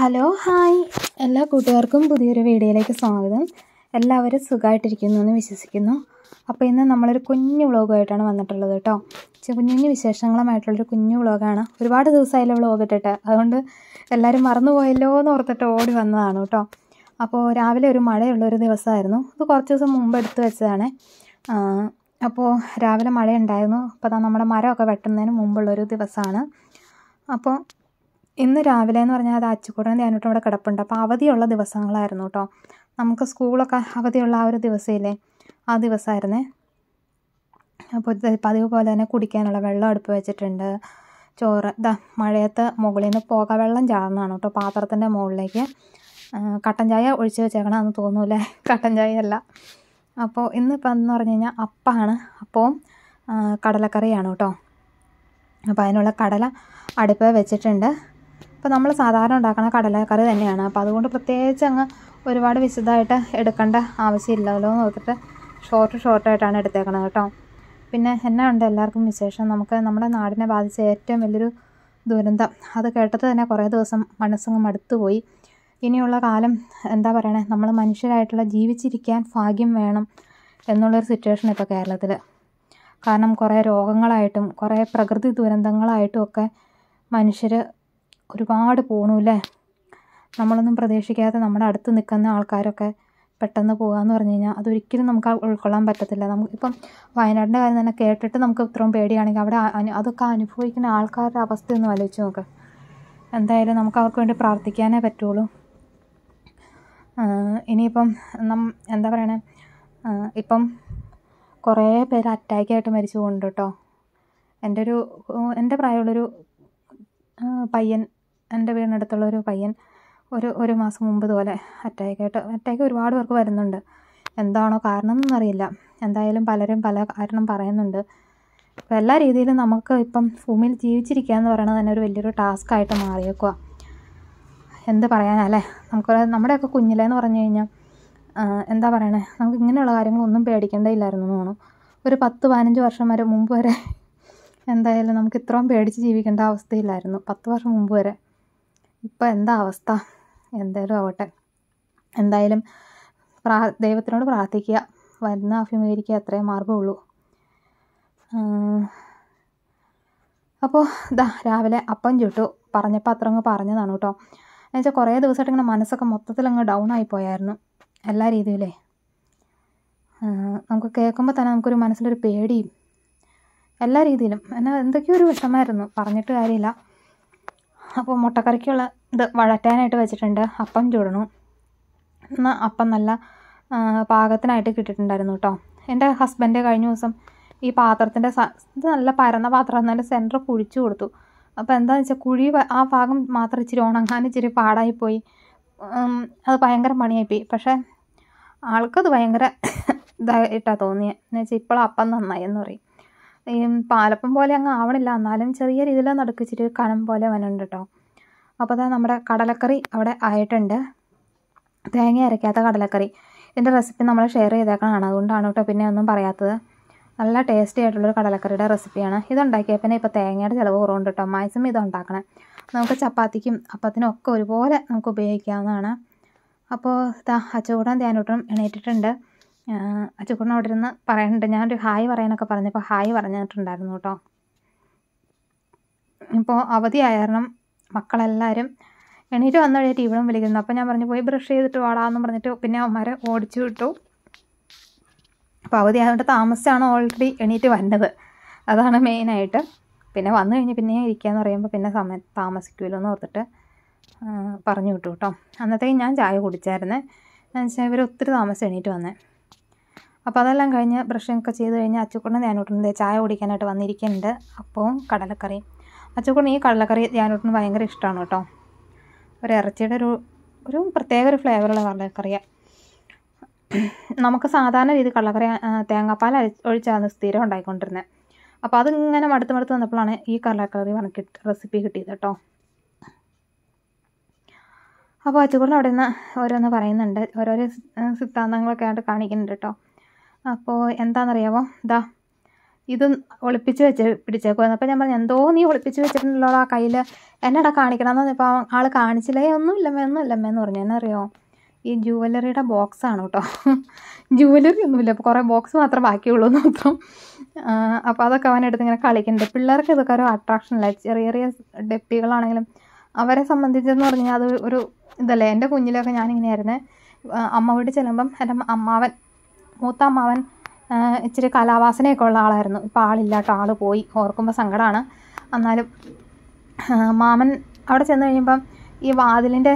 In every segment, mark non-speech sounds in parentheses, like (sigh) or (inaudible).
hello hi എല്ലാ കൂട്ടുകാർക്കും പുതിയൊരു വീഡിയോയിലേക്ക് സ്വാഗതം എല്ലാവരും സുഖമായിട്ടിരിക്കുന്നു എന്ന് വിശ്വസിക്കുന്നു അപ്പോൾ ഇന്ന് നമ്മളൊരു കുഞ്ഞു വ്ളോഗുമായിട്ടാണ് വന്നിട്ടുള്ളത് കേട്ടോ കുഞ്ഞു വിശേഷങ്ങളുമായിട്ടുള്ളൊരു കുഞ്ഞു വ്ളോഗാണ് ഒരുപാട് ദിവസമായില്ല വ്ളോഗ് ഇട്ടിട്ട് അതുകൊണ്ട് എല്ലാവരും മറന്നുപോയല്ലോ എന്ന് ഓർത്തിട്ട് ഓടി വന്നതാണ് കേട്ടോ അപ്പോൾ രാവിലെ ഒരു മഴയുള്ള ഒരു ദിവസമായിരുന്നു ഇത് കുറച്ച് ദിവസം മുമ്പ് എടുത്തു വെച്ചതാണ് അപ്പോൾ രാവിലെ മഴയുണ്ടായിരുന്നു അപ്പോൾ നമ്മുടെ മരമൊക്കെ വെട്ടുന്നതിന് മുമ്പുള്ളൊരു ദിവസമാണ് അപ്പോൾ ഇന്ന് രാവിലെ എന്ന് പറഞ്ഞാൽ അത് അച്ചുകൂടനും ധ്യാനോട്ടും അവിടെ കിടപ്പുണ്ട് അപ്പോൾ അവധിയുള്ള ദിവസങ്ങളായിരുന്നു കേട്ടോ നമുക്ക് സ്കൂളൊക്കെ അവധിയുള്ള ആ ഒരു ദിവസമില്ലേ ആ ദിവസമായിരുന്നേ അപ്പോൾ പതിവ് പോലെ തന്നെ കുടിക്കാനുള്ള വെള്ളം അടുപ്പ് വെച്ചിട്ടുണ്ട് ചോറ് ഇതാ മഴയത്ത് മുകളിൽ നിന്ന് പുക വെള്ളം ചാടുന്നതാണ് കേട്ടോ പാത്രത്തിൻ്റെ മുകളിലേക്ക് കട്ടൻ ചായ ഒഴിച്ച് തോന്നുന്നു തോന്നൂലേ കട്ടൻ ചായ അല്ല അപ്പോൾ ഇന്നിപ്പോൾ എന്ന് പറഞ്ഞു കഴിഞ്ഞാൽ അപ്പമാണ് അപ്പവും കടലക്കറിയാണ് കേട്ടോ അപ്പോൾ അതിനുള്ള കടല അടുപ്പ് വെച്ചിട്ടുണ്ട് അപ്പോൾ നമ്മൾ സാധാരണ ഉണ്ടാക്കുന്ന കടലക്കറി തന്നെയാണ് അപ്പോൾ അതുകൊണ്ട് പ്രത്യേകിച്ച് അങ്ങ് ഒരുപാട് വിശദമായിട്ട് എടുക്കേണ്ട ആവശ്യമില്ലല്ലോ എന്ന് നോക്കിയിട്ട് ഷോർട്ട് ഷോർട്ടായിട്ടാണ് എടുത്തേക്കണത് കേട്ടോ പിന്നെ എന്നാ ഉണ്ട് എല്ലാവർക്കും വിശേഷം നമുക്ക് നമ്മുടെ നാടിനെ ബാധിച്ച ഏറ്റവും വലിയൊരു ദുരന്തം അത് കേട്ടത് തന്നെ കുറേ ദിവസം മനസ്സങ്ങ് മടുത്തുപോയി ഇനിയുള്ള കാലം എന്താ പറയണേ നമ്മൾ മനുഷ്യരായിട്ടുള്ള ജീവിച്ചിരിക്കാൻ ഭാഗ്യം വേണം എന്നുള്ളൊരു സിറ്റുവേഷൻ ഇപ്പോൾ കേരളത്തിൽ കാരണം കുറേ രോഗങ്ങളായിട്ടും കുറേ പ്രകൃതി ദുരന്തങ്ങളായിട്ടും ഒക്കെ മനുഷ്യർ ഒരുപാട് പോണൂല്ലേ നമ്മളൊന്നും പ്രതീക്ഷിക്കാതെ നമ്മുടെ അടുത്ത് നിൽക്കുന്ന ആൾക്കാരൊക്കെ പെട്ടെന്ന് പോകാമെന്ന് പറഞ്ഞു കഴിഞ്ഞാൽ അതൊരിക്കലും നമുക്ക് ഉൾക്കൊള്ളാൻ പറ്റത്തില്ല നമുക്ക് ഇപ്പം വയനാടിൻ്റെ കാര്യം തന്നെ കേട്ടിട്ട് നമുക്ക് ഇത്രയും പേടിയാണെങ്കിൽ അവിടെ അതൊക്കെ അനുഭവിക്കുന്ന ആൾക്കാരുടെ അവസ്ഥ ഒന്ന് വലിച്ച് നോക്ക് എന്തായാലും നമുക്ക് അവർക്ക് വേണ്ടി പ്രാർത്ഥിക്കാനേ പറ്റുള്ളൂ ഇനിയിപ്പം നം എന്താ പറയണേ ഇപ്പം കുറേ പേര് അറ്റാക്കായിട്ട് മരിച്ചു പോകുന്നുണ്ട് കേട്ടോ എൻ്റെ ഒരു എൻ്റെ പ്രായമുള്ളൊരു പയ്യൻ എൻ്റെ വീടിനടുത്തുള്ള ഒരു പയ്യൻ ഒരു ഒരു മാസം മുമ്പ് ഇതുപോലെ അറ്റാക്കായിട്ട് അറ്റാക്ക് ഒരുപാട് പേർക്ക് വരുന്നുണ്ട് എന്താണോ കാരണം എന്നറിയില്ല എന്തായാലും പലരും പല കാരണം പറയുന്നുണ്ട് അപ്പോൾ എല്ലാ രീതിയിലും നമുക്ക് ഇപ്പം ഭൂമിയിൽ ജീവിച്ചിരിക്കുക എന്ന് പറയുന്നത് തന്നെ ഒരു വലിയൊരു ടാസ്ക് ആയിട്ട് മാറിയേക്കുക എന്ത് പറയാനല്ലേ നമുക്ക് നമ്മുടെയൊക്കെ കുഞ്ഞിലേന്ന് പറഞ്ഞു കഴിഞ്ഞാൽ എന്താ പറയണേ നമുക്ക് ഇങ്ങനെയുള്ള കാര്യങ്ങളൊന്നും എന്ന് തോന്നുന്നു ഒരു പത്ത് പതിനഞ്ച് വർഷം വരെ മുമ്പ് വരെ എന്തായാലും നമുക്ക് ഇത്രയും പേടിച്ച് ജീവിക്കേണ്ട അവസ്ഥയില്ലായിരുന്നു പത്ത് വർഷം മുമ്പ് വരെ ഇപ്പം എന്താ അവസ്ഥ എന്തേലും ആവട്ടെ എന്തായാലും പ്രാ ദൈവത്തിനോട് പ്രാർത്ഥിക്കുക വരുന്ന അഭിമുഖീകരിക്കുക അത്രേ മാർഗമുള്ളൂ അപ്പോൾ ഇതാ രാവിലെ അപ്പം ചുട്ടു പറഞ്ഞപ്പോൾ അത്ര അങ്ങ് പറഞ്ഞതാണ് കേട്ടോ എന്നുവെച്ചാൽ കുറേ ദിവസമായിട്ട് ഇങ്ങനെ മനസ്സൊക്കെ മൊത്തത്തിൽ അങ്ങ് ഡൗൺ ആയി പോയായിരുന്നു എല്ലാ രീതിയിലേ നമുക്ക് കേൾക്കുമ്പോൾ തന്നെ നമുക്കൊരു മനസ്സിലൊരു പേടിയും എല്ലാ രീതിയിലും എന്നാൽ എന്തൊക്കെയോ ഒരു വിഷമമായിരുന്നു പറഞ്ഞിട്ട് കാര്യമില്ല അപ്പോൾ മുട്ടക്കറിക്കുള്ള ഇത് വഴറ്റാനായിട്ട് വെച്ചിട്ടുണ്ട് അപ്പം ചൂടണു എന്നാൽ അപ്പം നല്ല പാകത്തിനായിട്ട് കിട്ടിയിട്ടുണ്ടായിരുന്നു കേട്ടോ എൻ്റെ ഹസ്ബൻഡ് കഴിഞ്ഞ ദിവസം ഈ പാത്രത്തിൻ്റെ ഇത് നല്ല പരന്ന പാത്രം നല്ല സെൻറ്റർ കുഴിച്ചു കൊടുത്തു അപ്പോൾ എന്താണെന്ന് വെച്ചാൽ കുഴി ആ ഭാഗം മാത്രം ഇച്ചിരി ഉണങ്ങാൻ ഇച്ചിരി പാടായിപ്പോയി അത് ഭയങ്കര പണിയായിപ്പോയി പക്ഷേ ആൾക്കത് ഭയങ്കര (coughs) ഇതായിട്ടാണ് തോന്നിയത് എന്ന് വെച്ചാൽ ഇപ്പോൾ അപ്പം നന്നായി എന്ന് പറയും ഈ പാലപ്പം പോലെ അങ്ങ് ആവണില്ല എന്നാലും ചെറിയ രീതിയിൽ നടുക്ക് കനം പോലെ വനുണ്ട് കേട്ടോ അപ്പോൾ അതാ നമ്മുടെ കടലക്കറി അവിടെ ആയിട്ടുണ്ട് തേങ്ങ അരയ്ക്കാത്ത കടലക്കറി ഇതിൻ്റെ റെസിപ്പി നമ്മൾ ഷെയർ ചെയ്തേക്കാണ് അതുകൊണ്ടാണ് കേട്ടോ പിന്നെ ഒന്നും പറയാത്തത് നല്ല ടേസ്റ്റി ആയിട്ടുള്ളൊരു കടലക്കറിയുടെ റെസിപ്പിയാണ് ഇതുണ്ടാക്കിയ പിന്നെ ഇപ്പോൾ തേങ്ങയുടെ ചിലവ് കുറവുണ്ട് കേട്ടോ മാക്സിമം ഇതുണ്ടാക്കണേ നമുക്ക് ചപ്പാത്തിക്കും അപ്പത്തിനും ഒക്കെ ഒരുപോലെ നമുക്ക് ഉപയോഗിക്കാവുന്നതാണ് അപ്പോൾ അച്ചുകൂടം ധ്യാനൂട്ടനും എണീറ്റിട്ടുണ്ട് ആ ചുക്കുണ്ണ അവിടെ ഇരുന്ന് പറയുന്നുണ്ട് ഞാനൊരു ഹായ് പറയാനൊക്കെ പറഞ്ഞപ്പോൾ ഹായ് പറഞ്ഞിട്ടുണ്ടായിരുന്നു കേട്ടോ ഇപ്പോൾ അവധി കാരണം മക്കളെല്ലാവരും എണീറ്റ് വന്നു കഴിഞ്ഞാൽ ടീവിളും വിളിക്കുന്നു അപ്പോൾ ഞാൻ പറഞ്ഞു പോയി ബ്രഷ് ചെയ്തിട്ട് വാടാന്ന് പറഞ്ഞിട്ട് പിന്നെ അവന്മാരെ ഓടിച്ചു വിട്ടു അപ്പോൾ അവധി ആയതുകൊണ്ട് താമസിച്ചാണ് ഓൾറെഡി എണീറ്റ് വന്നത് അതാണ് മെയിനായിട്ട് പിന്നെ വന്നു കഴിഞ്ഞ് പിന്നെ എന്ന് പറയുമ്പോൾ പിന്നെ സമയം താമസിക്കുമല്ലോ എന്ന് ഓർത്തിട്ട് പറഞ്ഞു വിട്ടു കേട്ടോ അന്നത്തേക്ക് ഞാൻ ചായ കുടിച്ചായിരുന്നേ എന്നുവെച്ചാൽ ഇവർ ഒത്തിരി താമസം എണീറ്റ് വന്നേ അപ്പോൾ അതെല്ലാം കഴിഞ്ഞ് ബ്രഷൊക്കെ ചെയ്ത് കഴിഞ്ഞ് അച്ചുക്കൂടെ ധ്യാനൂട്ടൻ്റെ ചായ കുടിക്കാനായിട്ട് വന്നിരിക്കുന്നുണ്ട് അപ്പവും കടലക്കറിയും അച്ചുക്കൂടെ ഈ കടലക്കറി ധ്യാനൂട്ടന് ഭയങ്കര ഇഷ്ടമാണ് കേട്ടോ ഒരു ഇറച്ചിയുടെ ഒരു ഒരു പ്രത്യേക ഒരു ഫ്ലേവറുള്ള കടലക്കറിയാണ് നമുക്ക് സാധാരണ രീതി കടലക്കറി തേങ്ങാപ്പാൽ ഒഴിച്ചാണ് സ്ഥിരം ഉണ്ടായിക്കൊണ്ടിരുന്നത് അപ്പോൾ അതിങ്ങനെ മടുത്ത് മടുത്ത് വന്നപ്പോഴാണ് ഈ കടലക്കറി എനിക്ക് റെസിപ്പി കിട്ടിയത് കേട്ടോ അപ്പോൾ അച്ചുകൂടെ അവിടെ നിന്ന് ഓരോന്ന് പറയുന്നുണ്ട് ഓരോരോ സിദ്ധാന്തങ്ങളൊക്കെ ആയിട്ട് കാണിക്കുന്നുണ്ട് കേട്ടോ അപ്പോൾ എന്താണെന്നറിയാമോ ഇതാ ഇത് ഒളിപ്പിച്ച് വെച്ച് പിടിച്ചേക്കുമായിരുന്നു അപ്പോൾ ഞാൻ പറഞ്ഞു എന്തോ നീ ഒളിപ്പിച്ച് വെച്ചിട്ടുണ്ടല്ലോ ആ കയ്യിൽ എന്നെടാ കാണിക്കണമെന്ന് പറഞ്ഞപ്പോൾ ആൾ കാണിച്ചില്ലേ ഒന്നുമില്ലമ്മേ ഒന്നുമില്ലമ്മേ എന്ന് പറഞ്ഞു എന്നറിയോ ഈ ജുവലറിയുടെ ബോക്സ് ആണ് കേട്ടോ ജുവലറി ഒന്നുമില്ല അപ്പോൾ കുറേ ബോക്സ് മാത്രം ബാക്കിയുള്ളൂ എന്ന് മാത്രം അപ്പോൾ അതൊക്കെ അവനെടുത്ത് ഇങ്ങനെ കളിക്കുന്നുണ്ട് പിള്ളേർക്ക് ഇതൊക്കെ ഒരു അട്രാക്ഷനല്ല ചെറിയ ചെറിയ ഡെപ്പികളാണെങ്കിലും അവരെ സംബന്ധിച്ചെന്ന് പറഞ്ഞാൽ അത് ഒരു ഇതല്ലേ എൻ്റെ കുഞ്ഞിലൊക്കെ ഞാനിങ്ങനെ അമ്മ വീട്ടിൽ ചെല്ലുമ്പം എൻ്റെ അമ്മാവൻ മാവൻ ഇച്ചിരി കലാവാസനയൊക്കെ ഉള്ള ആളായിരുന്നു ഇപ്പോൾ ആളില്ലാത്ത ആൾ പോയി ഓർക്കുമ്പോൾ സങ്കടമാണ് എന്നാലും മാമൻ അവിടെ ചെന്ന് കഴിയുമ്പം ഈ വാതിലിൻ്റെ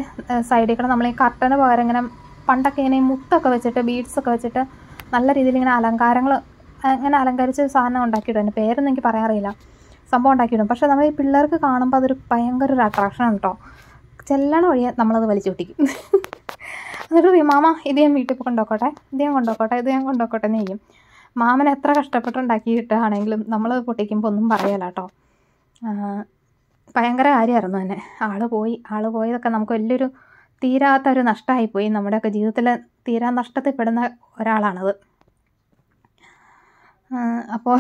സൈഡിൽ കൂടെ നമ്മൾ ഈ കർട്ടന് പകരം ഇങ്ങനെ പണ്ടൊക്കെ ഇങ്ങനെ മുത്തൊക്കെ വെച്ചിട്ട് ബീഡ്സൊക്കെ വെച്ചിട്ട് നല്ല രീതിയിൽ ഇങ്ങനെ അലങ്കാരങ്ങൾ ഇങ്ങനെ അലങ്കരിച്ച് സാധനം ഉണ്ടാക്കിയിടും എൻ്റെ പേരൊന്നും എനിക്ക് പറയാറില്ല സംഭവം ഉണ്ടാക്കിയിടും പക്ഷേ നമ്മൾ ഈ പിള്ളേർക്ക് കാണുമ്പോൾ അതൊരു ഭയങ്കര ഒരു അട്രാക്ഷൻ ഉണ്ടോ ചെല്ലണ വഴിയെ നമ്മളത് വലിച്ചു കൂട്ടിക്കും എന്നിട്ട് പറയും മാമ ഇത് ഞാൻ വീട്ടിൽ കൊണ്ടുപോക്കോട്ടെ ഇത് ഞാൻ കൊണ്ടുപോക്കോട്ടെ ഇത് ഞാൻ കൊണ്ടുപോക്കോട്ടെ എന്ന് ചെയ്യും മാമൻ എത്ര കഷ്ടപ്പെട്ടുണ്ടാക്കി കിട്ടുകയാണെങ്കിലും നമ്മൾ പൊട്ടിക്കുമ്പോൾ ഒന്നും പറയല്ല കേട്ടോ ഭയങ്കര കാര്യമായിരുന്നു തന്നെ ആൾ പോയി ആൾ പോയതൊക്കെ നമുക്ക് വലിയൊരു തീരാത്ത ഒരു നഷ്ടമായിപ്പോയി നമ്മുടെയൊക്കെ ജീവിതത്തിൽ തീരാ നഷ്ടത്തിൽ പെടുന്ന ഒരാളാണത് അപ്പോൾ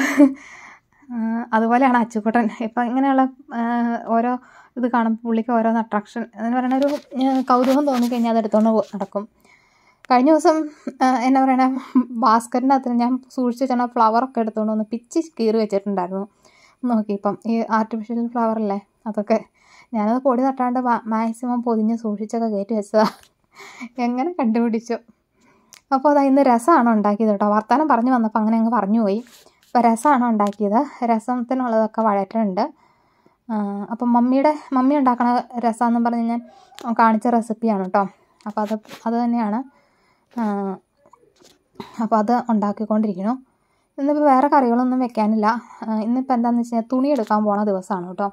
അതുപോലെയാണ് അച്ചുക്കുട്ടൻ ഇപ്പം ഇങ്ങനെയുള്ള ഓരോ ഇത് കാണുമ്പോൾ പുള്ളിക്ക് ഓരോന്ന് അട്രാക്ഷൻ എന്ന് പറയുന്ന ഒരു കൗതുകം തോന്നിക്കഴിഞ്ഞാൽ അതെടുത്തോണ്ട് നടക്കും കഴിഞ്ഞ ദിവസം എന്നാ പറയണ ബാസ്ക്കറ്റിൻ്റെ അകത്ത് ഞാൻ സൂക്ഷിച്ച് വെച്ചാൽ ഫ്ലവറൊക്കെ എടുത്തോണ്ട് വന്ന് പിച്ച് കീറി വെച്ചിട്ടുണ്ടായിരുന്നു നോക്കി ഇപ്പം ഈ ആർട്ടിഫിഷ്യൽ ഫ്ലവർ അല്ലേ അതൊക്കെ ഞാനത് പൊടി തട്ടാണ്ട് മാക്സിമം പൊതിഞ്ഞ് സൂക്ഷിച്ചൊക്കെ കയറ്റി വെച്ചതാണ് എങ്ങനെ കണ്ടുപിടിച്ചു അപ്പോൾ അതാ ഇന്ന് രസമാണ് ഉണ്ടാക്കിയത് കേട്ടോ വർത്തമാനം പറഞ്ഞു വന്നപ്പോൾ അങ്ങനെ അങ്ങ് പറഞ്ഞു പോയി രസമാണ് ഉണ്ടാക്കിയത് രസത്തിനുള്ളതൊക്കെ വഴറ്റുണ്ട് അപ്പം മമ്മിയുടെ മമ്മി ഉണ്ടാക്കണ രസമെന്ന് എന്ന് പറഞ്ഞ് ഞാൻ കാണിച്ച റെസിപ്പിയാണ് കേട്ടോ അപ്പോൾ അത് അത് തന്നെയാണ് അപ്പോൾ അത് ഉണ്ടാക്കിക്കൊണ്ടിരിക്കണം ഇന്നിപ്പോൾ വേറെ കറികളൊന്നും വെക്കാനില്ല ഇന്നിപ്പോൾ എന്താണെന്ന് വെച്ച് കഴിഞ്ഞാൽ തുണി എടുക്കാൻ പോണ ദിവസമാണ് കേട്ടോ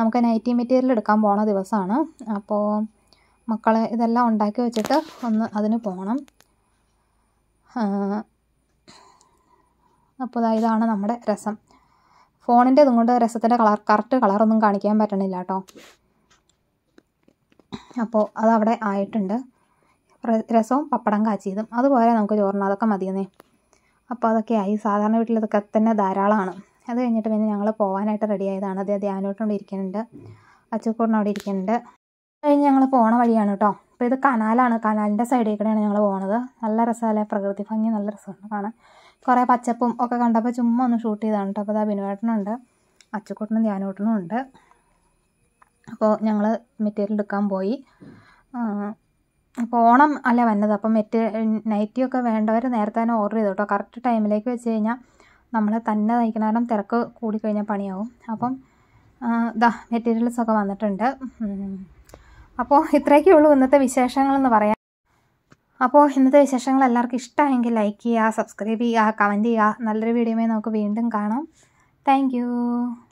നമുക്ക് നൈറ്റി മെറ്റീരിയൽ എടുക്കാൻ പോണ ദിവസമാണ് അപ്പോൾ മക്കളെ ഇതെല്ലാം ഉണ്ടാക്കി വെച്ചിട്ട് ഒന്ന് അതിന് പോകണം അപ്പോൾ ഇതാണ് നമ്മുടെ രസം ഫോണിൻ്റെ ഇതുകൊണ്ട് രസത്തിൻ്റെ കളർ കറക്റ്റ് കളറൊന്നും കാണിക്കാൻ പറ്റണില്ല കേട്ടോ അപ്പോൾ അതവിടെ ആയിട്ടുണ്ട് രസവും പപ്പടം കാച്ചിയതും അതുപോലെ നമുക്ക് ചോറിന് അതൊക്കെ മതിയെന്നേ അപ്പോൾ അതൊക്കെ ആയി സാധാരണ വീട്ടിൽ ഇതൊക്കെ തന്നെ ധാരാളമാണ് അത് കഴിഞ്ഞിട്ട് പിന്നെ ഞങ്ങൾ പോകാനായിട്ട് റെഡി ആയതാണ് അത് അവിടെ ഇരിക്കുന്നുണ്ട് അച്ചുക്കൂടിന് അവിടെ ഇരിക്കുന്നുണ്ട് കഴിഞ്ഞ് ഞങ്ങൾ പോണ വഴിയാണ് കേട്ടോ അപ്പോൾ ഇത് കനാലാണ് കനാലിൻ്റെ സൈഡിൽ കൂടെയാണ് ഞങ്ങൾ പോണത് നല്ല രസമല്ലേ പ്രകൃതി ഭംഗി നല്ല രസമാണ് കാണാൻ കുറേ പച്ചപ്പും ഒക്കെ കണ്ടപ്പോൾ ചുമ്മാ ഒന്ന് ഷൂട്ട് ചെയ്താണ് കേട്ടോ അപ്പോൾ അതാ ബിനുവേട്ടനുണ്ട് അച്ചക്കൂട്ടനും ധ്യാനൂട്ടനും ഉണ്ട് അപ്പോൾ ഞങ്ങൾ മെറ്റീരിയൽ എടുക്കാൻ പോയി അപ്പോൾ ഓണം അല്ല വന്നത് അപ്പം മെറ്റ് നൈറ്റിയൊക്കെ വേണ്ടവർ നേരത്തെ തന്നെ ഓർഡർ ചെയ്തു കേട്ടോ കറക്റ്റ് ടൈമിലേക്ക് വെച്ച് കഴിഞ്ഞാൽ നമ്മൾ തന്നെ തയ്ക്കണ കാരണം തിരക്ക് കൂടിക്കഴിഞ്ഞാൽ പണിയാവും അപ്പം ഇതാ മെറ്റീരിയൽസൊക്കെ വന്നിട്ടുണ്ട് അപ്പോൾ ഇത്രയൊക്കെ ഉള്ളൂ ഇന്നത്തെ വിശേഷങ്ങളെന്ന് പറയാം അപ്പോൾ ഇന്നത്തെ വിശേഷങ്ങൾ എല്ലാവർക്കും ഇഷ്ടമായെങ്കിൽ ലൈക്ക് ചെയ്യുക സബ്സ്ക്രൈബ് ചെയ്യുക കമൻറ്റ് ചെയ്യുക നല്ലൊരു വീഡിയോയുമായി നമുക്ക് വീണ്ടും കാണാം താങ്ക്